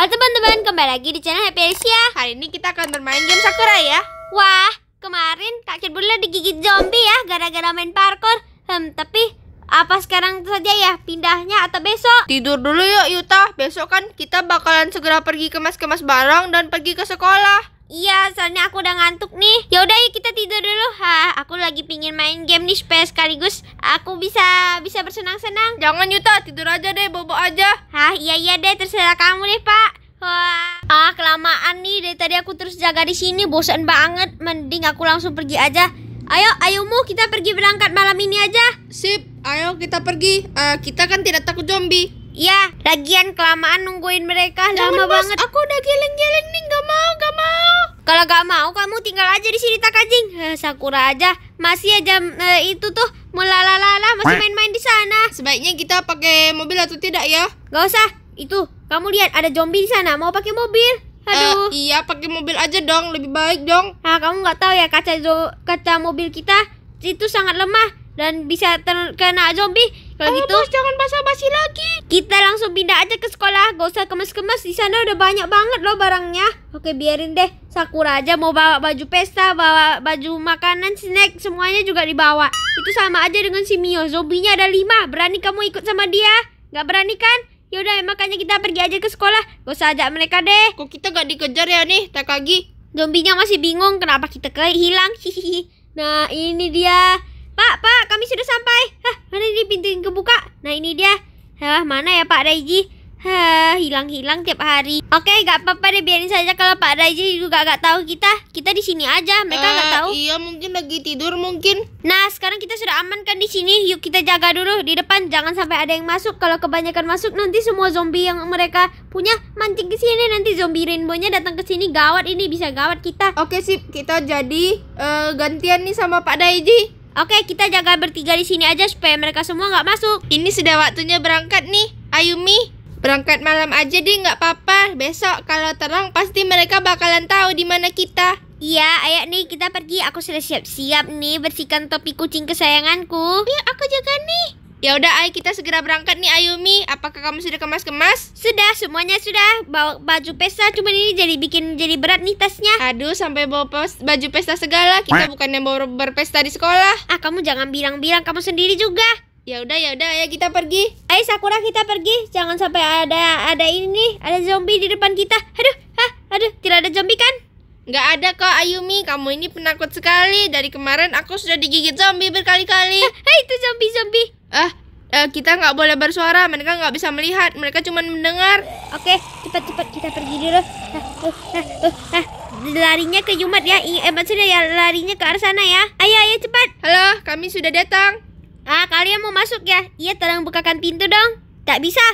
Halo teman-teman, kembali lagi di channel Happy Asia ya. Hari ini kita akan bermain game Sakura ya Wah, kemarin Kak Cerbula digigit zombie ya gara-gara main parkour hmm, Tapi apa sekarang saja ya pindahnya atau besok? Tidur dulu yuk Yuta, besok kan kita bakalan segera pergi kemas-kemas barang dan pergi ke sekolah Iya, soalnya aku udah ngantuk nih. Ya udah kita tidur dulu. Hah, aku lagi pingin main game nih supaya sekaligus aku bisa bisa bersenang-senang. Jangan Yuta, tidur aja deh, bobo aja. Hah, iya iya deh, terserah kamu deh, Pak. Wah. Ah, kelamaan nih. Dari tadi aku terus jaga di sini, bosan banget. Mending aku langsung pergi aja. Ayo, ayo mu, kita pergi berangkat malam ini aja. Sip, ayo kita pergi. Uh, kita kan tidak takut zombie. Iya. lagian kelamaan nungguin mereka Jangan lama bos, banget. Aku udah geleng-geleng nih, gak mau, gak mau. Kalau gak mau kamu tinggal aja di sini tak anjing. Eh, Sakura aja masih aja eh, itu tuh melalalala masih main-main di sana. Sebaiknya kita pakai mobil atau tidak ya? Gak usah. Itu kamu lihat ada zombie di sana mau pakai mobil. Eh, Aduh. Uh, iya, pakai mobil aja dong, lebih baik dong. Ah, kamu nggak tahu ya kaca kaca mobil kita itu sangat lemah dan bisa terkena zombie kalau gitu bos, jangan basa-basi lagi. Kita langsung pindah aja ke sekolah. Gak usah kemas-kemas. Di sana udah banyak banget loh barangnya. Oke, biarin deh. Sakura aja mau bawa baju pesta, bawa baju makanan, snack, semuanya juga dibawa. Itu sama aja dengan si Mio. Zombinya ada lima. Berani kamu ikut sama dia? Gak berani kan? Yaudah, makanya kita pergi aja ke sekolah. Gak usah ajak mereka deh. Kok kita gak dikejar ya nih, Takagi? Zombinya masih bingung kenapa kita kehilang. Hihihi. Nah, ini dia. Pak, Pak, kami sudah sampai. Hah, mana ini pintu yang kebuka? Nah, ini dia. Hah, mana ya Pak Raiji? Hah, hilang-hilang tiap hari. Oke, okay, gak apa-apa deh, biarin saja kalau Pak Raiji juga gak tahu kita. Kita di sini aja, mereka uh, gak eh, tahu. Iya, mungkin lagi tidur mungkin. Nah, sekarang kita sudah aman kan di sini. Yuk kita jaga dulu di depan, jangan sampai ada yang masuk. Kalau kebanyakan masuk, nanti semua zombie yang mereka punya mancing ke sini. Nanti zombie rainbownya datang ke sini, gawat ini bisa gawat kita. Oke okay, sip, kita jadi uh, gantian nih sama Pak Daiji. Oke, kita jaga bertiga di sini aja supaya mereka semua nggak masuk. Ini sudah waktunya berangkat nih, Ayumi. Berangkat malam aja deh, nggak apa-apa. Besok kalau terang pasti mereka bakalan tahu di mana kita. Iya, ayak nih kita pergi. Aku sudah siap-siap nih bersihkan topi kucing kesayanganku. Ya, aku jaga nih. Ya udah, ayo kita segera berangkat nih Ayumi. Apakah kamu sudah kemas-kemas? Sudah, semuanya sudah. Bawa baju pesta, cuman ini jadi bikin jadi berat nih tasnya. Aduh, sampai bawa pes baju pesta segala. Kita bukan yang bawa berpesta di sekolah. Ah, kamu jangan bilang-bilang kamu sendiri juga. Ya udah, ya udah, ayo kita pergi. Ayo Sakura kita pergi. Jangan sampai ada ada ini, ada zombie di depan kita. Aduh, ah aduh, tidak ada zombie kan? Nggak ada kok Ayumi, kamu ini penakut sekali. Dari kemarin aku sudah digigit zombie berkali-kali. Hei, eh, eh, itu zombie-zombie. Ah, eh, uh, kita nggak boleh bersuara, mereka nggak bisa melihat, mereka cuma mendengar. Oke, cepat-cepat kita pergi dulu. Nah, uh, nah, uh, nah. Larinya ke Jumat ya, eh maksudnya ya larinya ke arah sana ya. Ayo, ayo cepat. Halo, kami sudah datang. Ah, kalian mau masuk ya? Iya, tolong bukakan pintu dong. Tak bisa.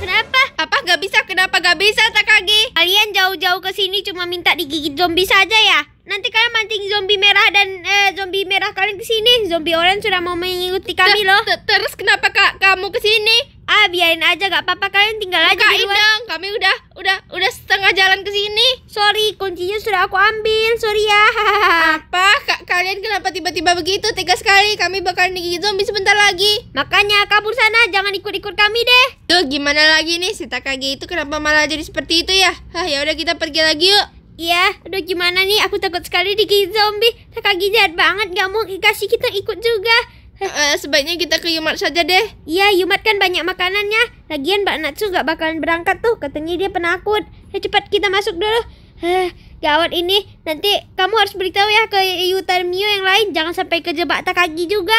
Kenapa? Apa gak bisa? Kenapa gak bisa, Takagi? Kalian jauh-jauh ke sini cuma minta digigit zombie saja ya? Nanti kalian mancing zombie merah dan eh, zombie merah kalian ke sini. Zombie orange sudah mau mengikuti kami loh. Terus kenapa kak kamu ke sini? ah biarin aja gak apa-apa kalian tinggal Bukain aja di luar dong kami udah udah udah setengah jalan ke sini sorry kuncinya sudah aku ambil sorry ya apa Ka kalian kenapa tiba-tiba begitu tega sekali kami bakal digigit zombie sebentar lagi makanya kabur sana jangan ikut-ikut kami deh tuh gimana lagi nih si Takagi itu kenapa malah jadi seperti itu ya hah ya udah kita pergi lagi yuk Iya, aduh gimana nih? Aku takut sekali digigit zombie. Takagi jahat banget, gak mau kasih kita ikut juga. Uh, sebaiknya kita ke Yumat saja deh. Iya, Yumat kan banyak makanannya. Lagian Mbak Natsu nggak bakalan berangkat tuh, katanya dia penakut. Ya, cepat kita masuk dulu. Uh, gawat ini. Nanti kamu harus beritahu ya ke Yutarmio yang lain, jangan sampai kejebak Takagi juga.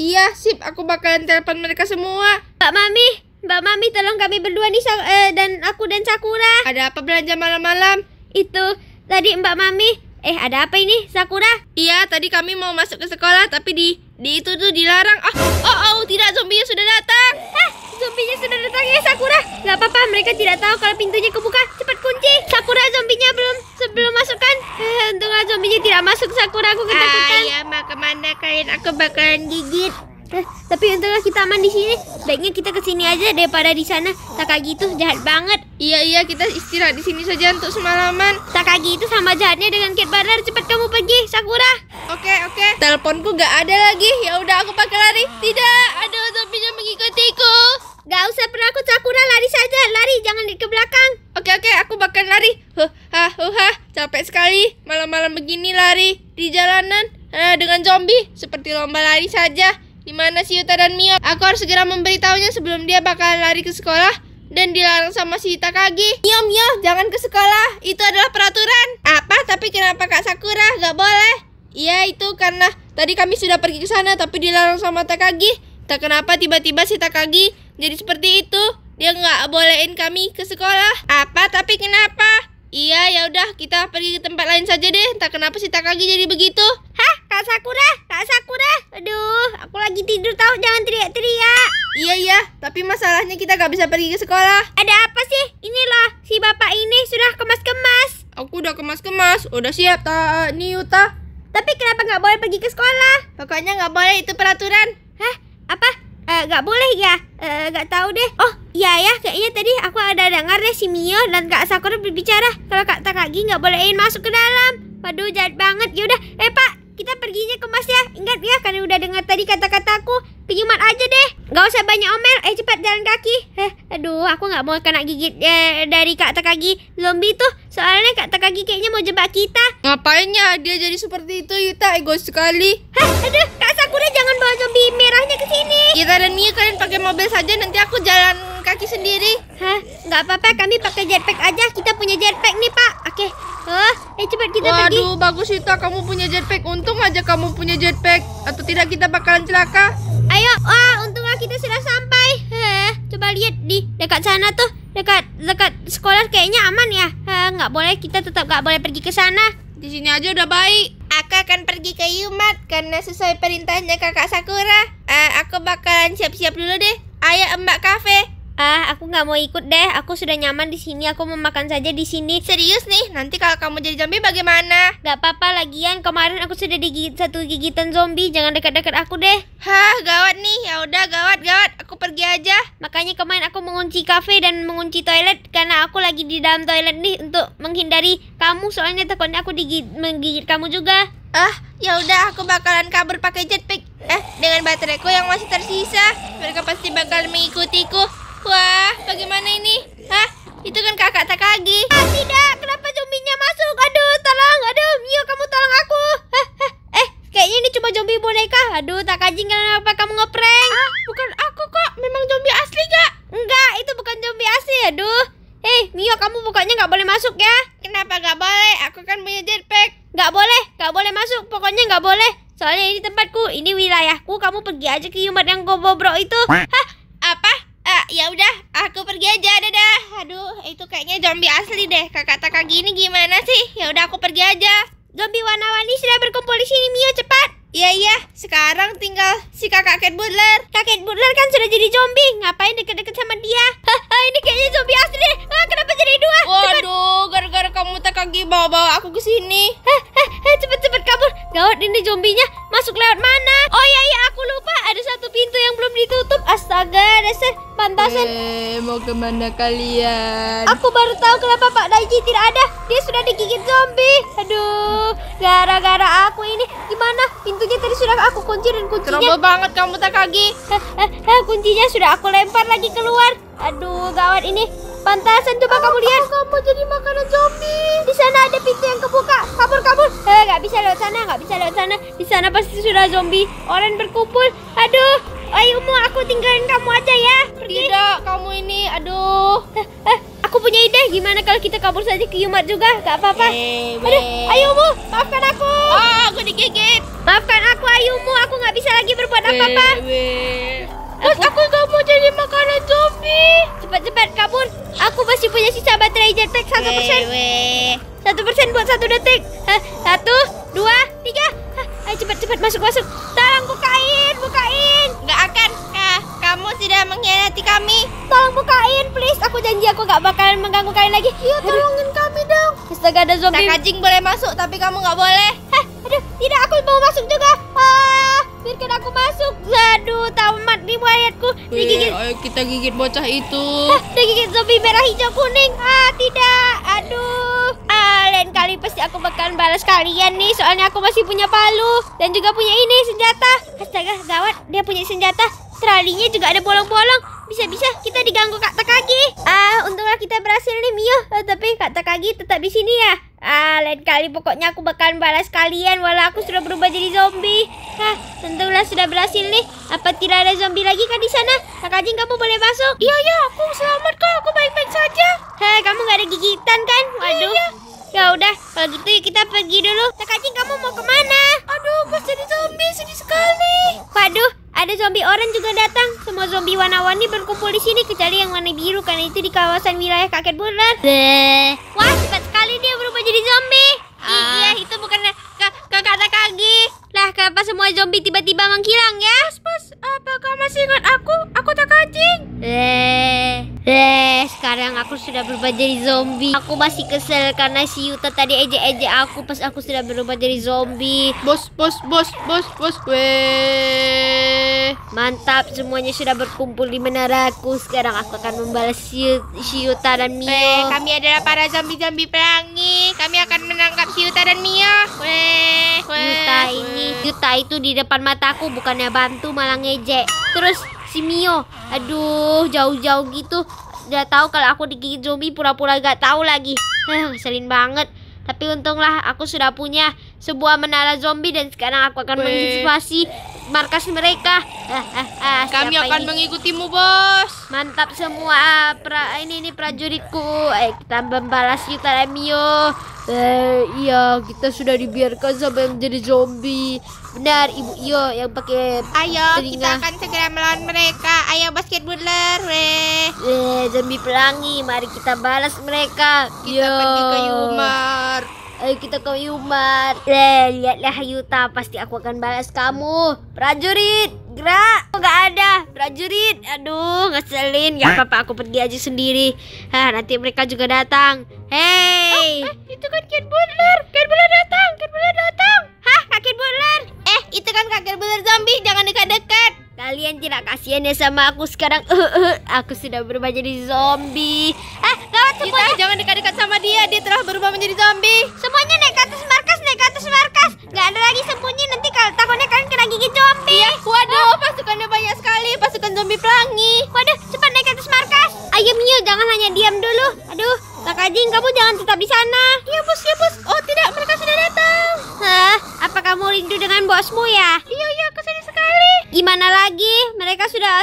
Iya, sip. Aku bakalan telepon mereka semua. Mbak Mami, Mbak Mami tolong kami berdua nih uh, dan aku dan Sakura. Ada apa belanja malam-malam? Itu tadi Mbak Mami Eh, ada apa ini, Sakura? Iya, tadi kami mau masuk ke sekolah tapi di di itu tuh dilarang. Oh, oh, oh tidak zombinya sudah datang. Hah, zombinya sudah datang ya, Sakura? Gak apa-apa, mereka tidak tahu kalau pintunya kebuka. Cepat kunci. Sakura zombinya belum sebelum masukkan. Eh, untunglah zombinya tidak masuk, Sakura aku ketakutan. Ayah, iya, mah kemana kain Aku bakalan gigit. Eh, tapi untunglah kita aman di sini. Baiknya kita ke sini aja daripada di sana. Takagi itu jahat banget. Iya iya, kita istirahat di sini saja untuk semalaman. Takagi itu sama jahatnya dengan Kid Brother. Cepat kamu pergi, Sakura. Oke okay, oke. Okay. Teleponku gak ada lagi. Ya udah aku pakai lari. Tidak, ada zombinya mengikutiku. Gak usah pernah aku Sakura, lari saja. Lari, jangan ke belakang. Oke okay, oke, aku bakal lari. Huh, ha, huh, ha. Capek sekali malam-malam begini lari di jalanan eh, dengan zombie seperti lomba lari saja. Di mana si Yuta dan Mio? Aku harus segera memberitahunya sebelum dia bakal lari ke sekolah dan dilarang sama si Takagi. Mio, Mio, jangan ke sekolah. Itu adalah peraturan. Apa? Tapi kenapa Kak Sakura? Gak boleh. Iya, itu karena tadi kami sudah pergi ke sana tapi dilarang sama Takagi. Tak kenapa tiba-tiba si Takagi jadi seperti itu. Dia nggak bolehin kami ke sekolah. Apa? Tapi kenapa? Iya, ya udah kita pergi ke tempat lain saja deh. Tak kenapa si Takagi jadi begitu. Kak Sakura, Kak Sakura. Aduh, aku lagi tidur tahu jangan teriak-teriak. Iya iya, tapi masalahnya kita gak bisa pergi ke sekolah. Ada apa sih? Ini loh, si bapak ini sudah kemas-kemas. Aku udah kemas-kemas, udah siap ta Niuta. Tapi kenapa gak boleh pergi ke sekolah? Pokoknya gak boleh itu peraturan. Hah? Apa? Eh, nggak gak boleh ya? Eh, nggak gak tahu deh. Oh iya ya, kayaknya tadi aku ada dengar deh si Mio dan Kak Sakura berbicara kalau Kak Takagi nggak bolehin masuk ke dalam. Waduh jahat banget. Yaudah, eh Pak, kita perginya ke Mas ya. Ingat ya, karena udah dengar tadi kata-kataku, ke Jumat aja deh. Gak usah banyak omel, eh cepat jalan kaki. Eh, aduh, aku gak mau kena gigit eh, dari Kak Takagi zombie tuh. Soalnya Kak Takagi kayaknya mau jebak kita. Ngapainnya dia jadi seperti itu, Yuta? Egois sekali. Hah, aduh, Kak Sakura jangan bawa zombie merahnya ke sini. Kita dan Mia kalian pakai mobil saja, nanti aku jalan kaki sendiri. Hah? Nggak apa-apa, kami pakai jetpack aja. Kita punya jetpack nih, Pak. Oke. Oh, eh cepat kita Waduh, pergi. Waduh, bagus itu. Kamu punya jetpack. Untung aja kamu punya jetpack. Atau tidak kita bakalan celaka. Ayo. Wah, untunglah kita sudah sampai. Hah, coba lihat di dekat sana tuh. Dekat dekat sekolah kayaknya aman ya. Hah, nggak boleh kita tetap nggak boleh pergi ke sana. Di sini aja udah baik. Aku akan pergi ke Yumat karena sesuai perintahnya kakak Sakura. Uh, aku bakalan siap-siap dulu deh. Ayo Mbak kafe. Ah, aku nggak mau ikut deh. Aku sudah nyaman di sini. Aku mau makan saja di sini. Serius nih, nanti kalau kamu jadi zombie bagaimana? Gak apa-apa lagian. Kemarin aku sudah digigit satu gigitan zombie. Jangan dekat-dekat aku deh. Hah, gawat nih. Ya udah, gawat, gawat. Aku pergi aja. Makanya kemarin aku mengunci kafe dan mengunci toilet karena aku lagi di dalam toilet nih untuk menghindari kamu. Soalnya takutnya aku digigit menggigit kamu juga. Ah, ya udah aku bakalan kabur pakai jetpack. Eh, dengan bateraiku yang masih tersisa, mereka pasti bakal mengikutiku. Wah, bagaimana ini? Hah? Itu kan kakak tak lagi. Ah, tidak, kenapa zombinya masuk? Aduh, tolong, aduh, Mio kamu tolong aku. Hah, hah. Eh, kayaknya ini cuma zombie boneka. Aduh, tak kenapa kamu ngeprank? Ah, bukan aku kok, memang zombie asli gak? Enggak, itu bukan zombie asli, aduh. Eh, Mio kamu pokoknya nggak boleh masuk ya. Kenapa nggak boleh? Aku kan punya jetpack. Nggak boleh, nggak boleh masuk, pokoknya nggak boleh. Soalnya ini tempatku, ini wilayahku, kamu pergi aja ke Yumat yang gobobrok itu. Hah, apa? ya udah aku pergi aja dadah aduh itu kayaknya zombie asli deh kakak takagi gini gimana sih ya udah aku pergi aja zombie warna-warni sudah berkumpul di sini Mio cepat Iya iya, sekarang tinggal si kakak Cat Butler. Kakek Butler kan sudah jadi zombie, ngapain deket-deket sama dia? hahaha ini kayaknya zombie asli deh. Ah, kenapa jadi dua? Waduh, gara-gara kamu tak kaki bawa-bawa aku ke sini. cepet, cepet. Gawat ini zombinya masuk lewat mana? Oh iya iya aku lupa ada satu pintu yang belum ditutup. Astaga dasar pantasan. Eh mau kemana kalian? Aku baru tahu kenapa Pak Daiji tidak ada. Dia sudah digigit zombie. Aduh gara-gara aku ini gimana? Pintunya tadi sudah aku kunci dan kuncinya. Kenapa banget kamu tak kaki? Eh, eh, eh, kuncinya sudah aku lempar lagi keluar. Aduh gawat ini Pantasan coba oh, kamu lihat. Oh, kamu jadi makanan zombie. Di sana ada pintu yang kebuka. Kabur kabur. Eh nggak bisa lewat sana, nggak bisa lewat sana. Di sana pasti sudah zombie. Orang berkumpul. Aduh. Ayo mau aku tinggalin kamu aja ya. Pergi. Tidak, kamu ini aduh. Eh, eh, aku punya ide gimana kalau kita kabur saja ke Yumat juga? Gak apa-apa. Eh, aduh. Ayo mu, maafkan aku. Oh, aku digigit. Maafkan aku Ayo mu, aku nggak bisa lagi berbuat apa-apa. Terus aku nggak mau jadi makanan zombie. Cepat-cepat kabur. Aku masih punya sisa baterai jetpack satu persen. Satu persen buat satu detik. satu, dua, tiga. Hah, ayo cepat cepat masuk masuk. Tolong bukain, bukain. Gak akan. Nah, kamu tidak mengkhianati kami. Tolong bukain, please. Aku janji aku gak bakalan mengganggu kalian lagi. Iya, tolongin kami dong. Astaga ada zombie. Kak Kajing boleh masuk, tapi kamu gak boleh. Hah, aduh, tidak aku mau masuk juga. Biarkan aku masuk. Aduh, tamat di mayatku. Digigit. Ayo kita gigit bocah itu. Hah, digigit zombie merah hijau kuning. Ah, tidak. Aduh. Ah, lain kali pasti aku bakalan balas kalian nih. Soalnya aku masih punya palu dan juga punya ini senjata. Astaga, gawat. Dia punya senjata. Tralinya juga ada bolong-bolong. Bisa-bisa kita diganggu Kak Takagi. Ah, untunglah kita berhasil nih, Mio. Uh, tapi Kak Takagi tetap di sini ya. Ah, lain kali pokoknya aku bakalan balas kalian walau aku sudah berubah jadi zombie. Hah, tentulah sudah berhasil nih. Apa tidak ada zombie lagi kan di sana? Kak kamu boleh masuk. Iya, iya, aku selamat kok. Aku baik-baik saja. Hei, kamu gak ada gigitan kan? Iya, Waduh. Iya. Ya udah, kalau gitu yuk kita pergi dulu. Kak kamu mau kemana? Aduh, aku jadi zombie sedih sekali. Waduh, ada zombie orange juga datang. Semua zombie warna-warni berkumpul di sini kecuali yang warna biru karena itu di kawasan wilayah kakek Bulan. Wah, cepat sekali dia berubah jadi zombie. Uh. Iya, itu bukan eh, kakak kata kaki. Lah, kenapa semua zombie tiba-tiba menghilang ya? Pas, apa kau masih ingat aku? Aku tak kajing. Eh, eh, sekarang aku sudah berubah jadi zombie. Aku masih kesel karena si Yuta tadi ejek-ejek aku pas aku sudah berubah jadi zombie. Bos, bos, bos, bos, bos. Weh. Mantap, semuanya sudah berkumpul di menaraku. Sekarang aku akan membalas Shiuta dan Mio. Weh, kami adalah para zombie-zombie pelangi. Kami akan menangkap Shiuta dan Mio. Weh, ini, Yuta itu di depan mataku bukannya bantu malah ngejek. Terus si Mio, aduh jauh-jauh gitu. Udah tahu kalau aku digigit zombie pura-pura gak tahu lagi. Selin eh, ngeselin banget. Tapi untunglah aku sudah punya sebuah menara zombie dan sekarang aku akan menginspirasi markas mereka. Ah, ah, ah, Kami akan ini? mengikutimu, Bos. Mantap semua ah, pra ini ini prajuritku. Eh, kita membalas Yutaremio. Eh, iya, kita sudah dibiarkan sampai menjadi zombie. Benar, Ibu Iyo yang pakai Ayo, telinga. kita akan segera melawan mereka. Ayo basket butler. Eh, zombie pelangi, mari kita balas mereka. Kita Yo. pergi ke Yumar. Ayo kita ke Yumar. Eh, lihatlah Yuta, pasti aku akan balas kamu. Prajurit, gerak. Enggak gak ada. Prajurit, aduh, ngeselin. ya apa-apa, aku pergi aja sendiri. Hah, nanti mereka juga datang. Hey. Oh, eh, itu kan Kid Buller. Kid Buller datang, Kid Buller datang. Hah, Kak bulan Eh, itu kan Kak bulan zombie, jangan dekat-dekat. Kalian tidak kasihan ya sama aku sekarang? Uh, uh, aku sudah berubah jadi zombie. eh kawan semuanya. Kita jangan dekat-dekat sama dia. Dia telah berubah menjadi zombie. Semuanya naik ke atas markas, naik ke atas markas. Gak ada lagi sembunyi. Nanti kalau takutnya kalian kena gigi zombie. Iya, waduh, pasukannya banyak sekali. Pasukan zombie pelangi. Waduh, cepat naik ke atas markas. Ayo Miu, jangan hanya diam dulu. Aduh, Kak Ajin, kamu jangan tetap di sana. Iya, Bos, iya, Bos. Oh, tidak, mereka sudah datang. Hah, apa kamu rindu dengan bosmu ya? Iya, iya, aku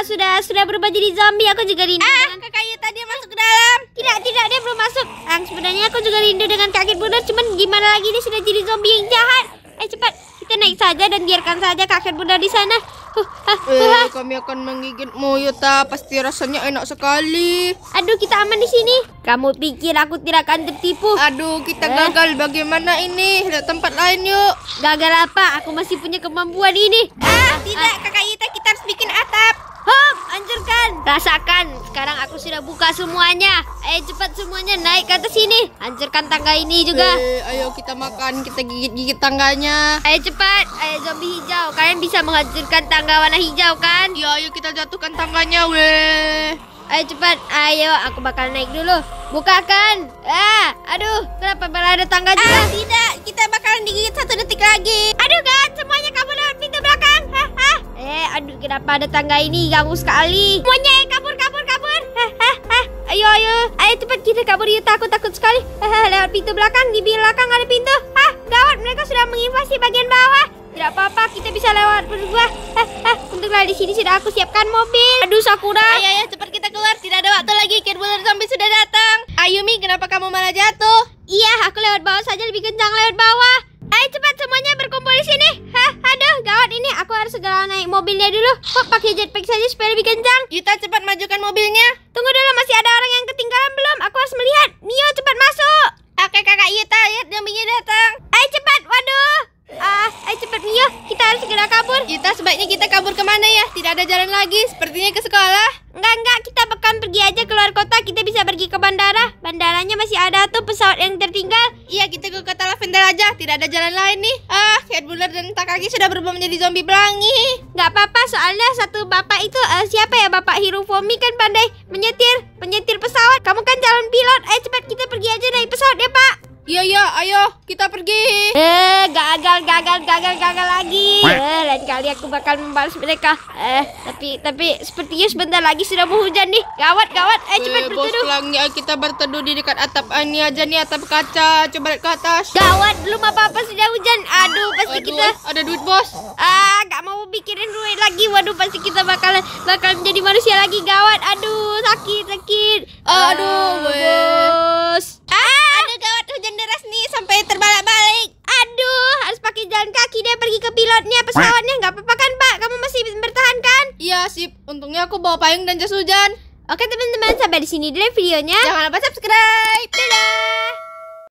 sudah sudah berubah jadi zombie. Aku juga rindu. Ah, dengan... kakak Yuta dia masuk ke dalam. Tidak, tidak dia belum masuk. Ang, ah, sebenarnya aku juga rindu dengan kakek bunda Cuman gimana lagi dia sudah jadi zombie yang jahat. Eh cepat kita naik saja dan biarkan saja kakek bunda di sana. Huh, huh, huh. Eh, kami akan menggigitmu Yuta. Ah. Pasti rasanya enak sekali. Aduh kita aman di sini. Kamu pikir aku tidak akan tertipu? Aduh kita eh. gagal. Bagaimana ini? Lihat tempat lain yuk. Gagal apa? Aku masih punya kemampuan ini. Ah, ah tidak ah. kakak Yuta kita harus bikin atap hancurkan. Rasakan, sekarang aku sudah buka semuanya. Ayo cepat semuanya naik ke atas sini. Hancurkan tangga ini juga. Eh, ayo kita makan, kita gigit-gigit tangganya. Ayo cepat, ayo zombie hijau. Kalian bisa menghancurkan tangga warna hijau kan? Ya, ayo kita jatuhkan tangganya, weh. Ayo cepat, ayo aku bakal naik dulu. Bukakan. Ah, aduh, kenapa malah ada tangga juga? Ah, tidak, kita bakalan digigit satu detik lagi. Aduh, kan? pada tangga ini ganggu sekali. Semuanya eh, kabur, kabur, kabur. Hah, eh, hah, eh, hah. Eh, ayo, ayo. Ayo cepat kita kabur. Ya takut, takut sekali. Hah, lewat pintu belakang. Di belakang ada pintu. Ah, gawat. Mereka sudah menginvasi bagian bawah. Tidak apa-apa, kita bisa lewat berdua. Hah, untuk Untunglah di sini sudah aku siapkan mobil. Aduh, Sakura. Ayo, ayo cepat kita keluar. Tidak ada waktu lagi. Kidbuller zombie sudah datang. Ayumi, kenapa kamu malah jatuh? Iya, aku lewat bawah saja lebih kencang lewat bawah. Ayo cepat semuanya ber segera naik mobilnya dulu. Pak, pakai jetpack saja supaya lebih kencang. Kita cepat majukan mobilnya. Tunggu dulu, masih ada orang yang ketinggalan belum? Aku harus melihat. Mio, cepat masuk. Oke, kakak Yuta, lihat zombinya datang. Ayo cepat, waduh. Ah, uh, ayo cepat Mio, kita harus segera kabur. Kita sebaiknya kita kabur kemana ya? Tidak ada jalan lagi, sepertinya ke sekolah. Enggak, enggak, kita pekan pergi aja keluar kota, kita bisa pergi ke bandara. Bandaranya masih ada tuh pesawat yang tertinggal. Iya, kita ke kota Lavender aja, tidak ada jalan lain nih. Ah, uh, Buller dan Takagi sudah berubah menjadi zombie pelangi. Gak apa-apa, soalnya satu bapak itu uh, siapa ya bapak Hirofomi kan pandai menyetir, menyetir pesawat. Kamu kan calon pilot. Ayo eh, cepat kita pergi aja naik pesawat ya pak. Iya iya, ayo kita pergi. Eh, gagal gagal gagal gagal lagi. Eh, lain kali aku bakal membalas mereka. Eh, tapi tapi sepertinya sebentar lagi sudah mau hujan nih. Gawat gawat. Eh, cepat eh, berteduh. Bos pelangi, eh, kita berteduh di dekat atap ini aja nih atap kaca. Coba ke atas. Gawat lu apa-apa sudah hujan. Aduh, pasti Aduh, kita ada duit, Bos. Ah, gak mau pikirin duit lagi. Waduh, pasti kita bakalan bakal menjadi manusia lagi gawat. Aduh, sakit, sakit. Aduh, ah, Bos. Ah, ada gawat hujan deras nih sampai terbalik-balik. Aduh, harus pakai jalan kaki deh pergi ke pilotnya pesawatnya. gak apa-apa kan, Pak? Kamu masih bertahan kan? Iya, sip. Untungnya aku bawa payung dan jas hujan. Oke teman-teman, sampai di sini dulu ya videonya. Jangan lupa subscribe. Dadah.